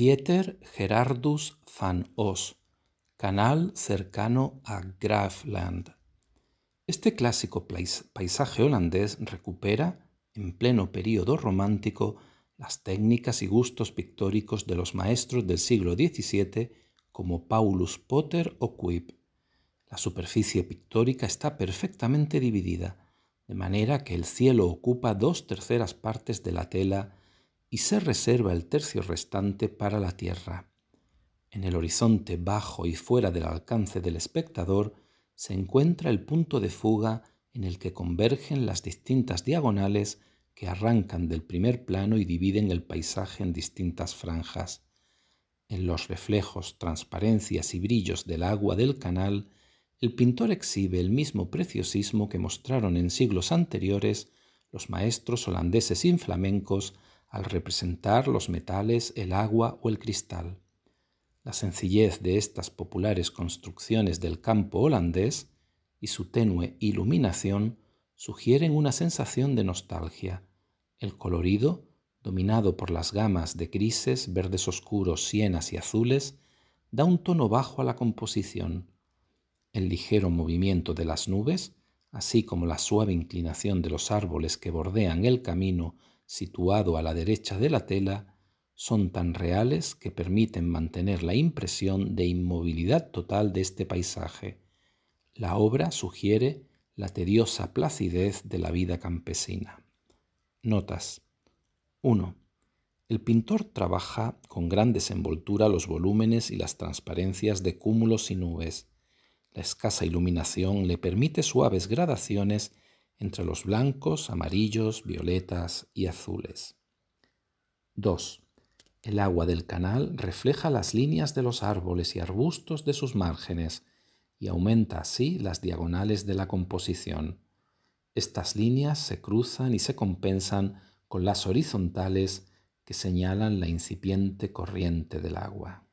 Pieter Gerardus van Os, canal cercano a Grafland. Este clásico paisaje holandés recupera, en pleno período romántico, las técnicas y gustos pictóricos de los maestros del siglo XVII como Paulus Potter o Quip. La superficie pictórica está perfectamente dividida, de manera que el cielo ocupa dos terceras partes de la tela y se reserva el tercio restante para la Tierra. En el horizonte bajo y fuera del alcance del espectador se encuentra el punto de fuga en el que convergen las distintas diagonales que arrancan del primer plano y dividen el paisaje en distintas franjas. En los reflejos, transparencias y brillos del agua del canal, el pintor exhibe el mismo preciosismo que mostraron en siglos anteriores los maestros holandeses y flamencos al representar los metales, el agua o el cristal. La sencillez de estas populares construcciones del campo holandés y su tenue iluminación sugieren una sensación de nostalgia. El colorido, dominado por las gamas de grises, verdes oscuros, sienas y azules, da un tono bajo a la composición. El ligero movimiento de las nubes, así como la suave inclinación de los árboles que bordean el camino situado a la derecha de la tela, son tan reales que permiten mantener la impresión de inmovilidad total de este paisaje. La obra sugiere la tediosa placidez de la vida campesina. Notas 1. El pintor trabaja con gran desenvoltura los volúmenes y las transparencias de cúmulos y nubes. La escasa iluminación le permite suaves gradaciones entre los blancos, amarillos, violetas y azules. 2. El agua del canal refleja las líneas de los árboles y arbustos de sus márgenes y aumenta así las diagonales de la composición. Estas líneas se cruzan y se compensan con las horizontales que señalan la incipiente corriente del agua.